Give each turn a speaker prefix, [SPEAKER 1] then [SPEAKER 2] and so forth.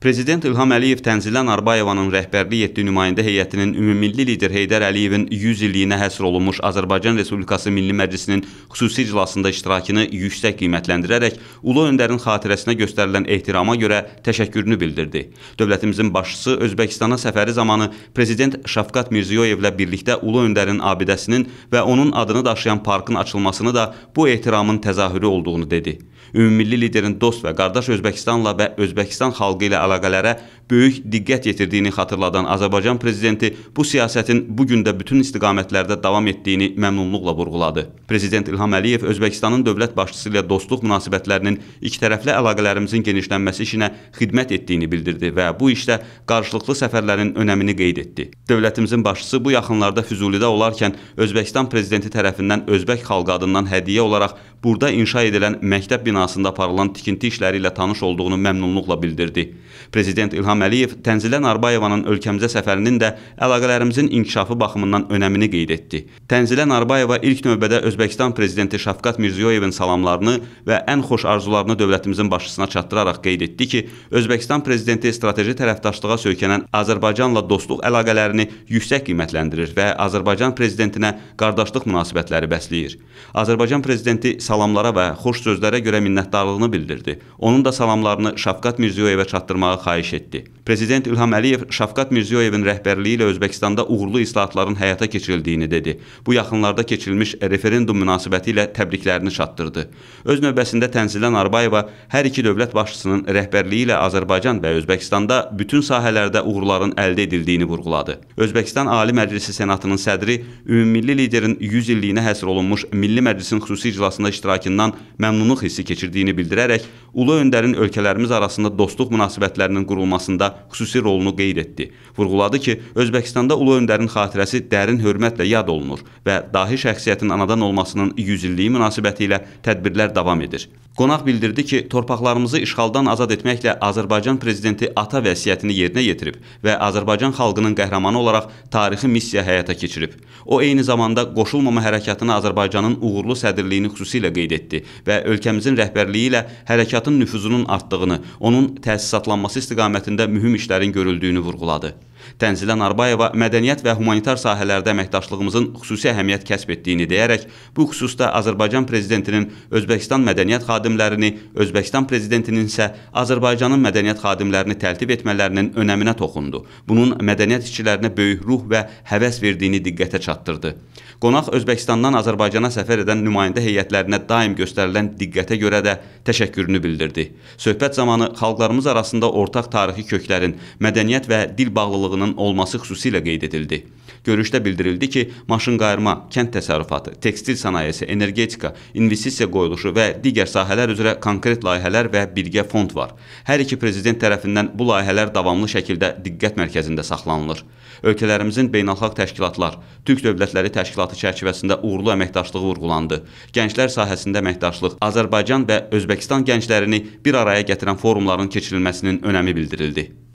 [SPEAKER 1] Prezident İlham Əliyev Tənzilən Arbayevanın rəhbərlik etdiyi nümayəndə heyətinin ümummilli lider Heydər Əliyevin 100 illiyinə həsr olunmuş Azərbaycan Respublikası Milli Məclisinin xüsusi iclasında iştirakını yüksək qiymətləndirərək Ulu Öndərin xatirəsinə göstərilən ehtirama görə təşəkkürünü bildirdi. Dövlətimizin başçısı Özbəkistana səfəri zamanı Prezident Şafqat Mirziyoyevlə birlikdə Ulu Öndərin abidəsinin və onun adını daşıyan parkın açılmasını da bu ehtiramın təzahürü olduğunu dedi. Ümummilli liderin dost və qardaş Özbəkistanla və Özbəkistan xalqı ilə əlaqəsində əlaqələrə böyük diqqət yetirdiyini xatırladan Azərbaycan prezidenti bu siyasətin bu gün də bütün istiqamətlərdə davam etdiyini məmnunluqla vurğuladı. Prezident İlham Əliyev Özbəkistanın dövlət başçısı ilə dostluq münasibətlərinin ikitərəfli əlaqələrimizin genişlənməsi işinə xidmət etdiyini bildirdi və bu işdə qarşılıqlı səfərlərin önəmini qeyd etdi. Dövlətimizin başçısı bu yaxınlarda Füzulidə olarkən Özbəkistan prezidenti tərəfindən Özbək xalqı adından hədiyyə olaraq burada inşa edilən məktəb binasında aparılan tikinti işləri ilə tanış olduğunu məmnunluqla bildirdi. Prezident İlham Əliyev Tənzilə Narbayevanın ölkəmizə səfərinin də əlaqələrimizin inkişafı baxımından önəmini qeyd etdi. Tənzilə Narbayeva ilk növbədə Özbəkistan prezidenti Şavkat Mirziyoyevin salamlarını və ən xoş arzularını dövlətimizin başçısına çatdıraraq qeyd etdi ki, Özbəkistan prezidenti strateji tərəfdaşlığa söykənən Azərbaycanla dostluq əlaqələrini yüksək qiymətləndirir və Azərbaycan prezidentinə qardaşlıq münasibətləri bəsləyir. Azərbaycan prezidenti salamlara və xoş sözlərə görə minnətdarlığını bildirdi. Onun da salamlarını Şavkat Mirziyoyevə çatdırmağa tutmağı xahiş etdi. Prezident İlham Əliyev Şafqat Mirziyoyevin rəhbərliyi ilə Özbəkistanda uğurlu islahatların həyata keçirildiyini dedi. Bu yaxınlarda keçirilmiş referendum münasibəti ilə təbriklərini çatdırdı. Öz növbəsində Tənzilən Arbayeva hər iki dövlət başçısının rəhbərliyi ilə Azərbaycan və Özbəkistanda bütün sahələrdə uğurların əldə edildiyini vurğuladı. Özbəkistan Ali Məclisi Senatının sədri ümummilli liderin 100 illiyinə həsr olunmuş Milli Məclisin xüsusi iclasında iştirakından məmnunluq hissi keçirdiyini bildirərək ulu öndərin ölkələrimiz arasında dostluq münasibətləri münasibətlərinin qurulmasında xüsusi rolunu qeyd etdi. Vurğuladı ki, Özbəkistanda ulu öndərin xatirəsi dərin hörmətlə yad olunur və dahi şəxsiyyətin anadan olmasının 100 illiyi münasibəti ilə tədbirlər davam edir. Qonaq bildirdi ki, torpaqlarımızı işğaldan azad etməklə Azərbaycan prezidenti ata vəsiyyətini yerinə yetirib və Azərbaycan xalqının qəhrəmanı olaraq tarixi missiya həyata keçirib. O eyni zamanda qoşulmama hərəkatını Azərbaycanın uğurlu sədrliyini xüsusilə qeyd etdi və ölkəmizin rəhbərliyi ilə hərəkatın nüfuzunun artdığını, onun təsisatlanmasını istiqamətində mühüm işlərin görüldüyünü vurğuladı. Tənzila Narbayeva mədəniyyət və humanitar sahələrdə əməkdaşlığımızın xüsusi əhəmiyyət kəsb etdiyini deyərək, bu xüsusda Azərbaycan prezidentinin Özbəkistan mədəniyyət xadimlərini, Özbəkistan prezidentinin isə Azərbaycanın mədəniyyət xadimlərini təltif etmələrinin önəminə toxundu. Bunun mədəniyyət işçilərinə böyük ruh və həvəs verdiyini diqqətə çatdırdı. Qonaq Özbəkistandan Azərbaycana səfər edən nümayəndə heyətlərinə daim göstərilən diqqətə görə də təşəkkürünü bildirdi. Söhbət zamanı xalqlarımız arasında ortaq tarixi köklərin, mədəniyyət və dil bağlılığı bağlılığının olması xüsusilə qeyd edildi. Görüşdə bildirildi ki, maşın qayırma, kənd təsərrüfatı, tekstil sənayesi, energetika, investisiya qoyuluşu və digər sahələr üzrə konkret layihələr və birgə fond var. Hər iki prezident tərəfindən bu layihələr davamlı şəkildə diqqət mərkəzində saxlanılır. Ölkələrimizin beynəlxalq təşkilatlar, Türk Dövlətləri Təşkilatı çərçivəsində uğurlu əməkdaşlığı vurğulandı. Gənclər sahəsində əməkdaşlıq, Azərbaycan və Özbəkistan gənclərini bir araya gətirən forumların keçirilməsinin önəmi bildirildi.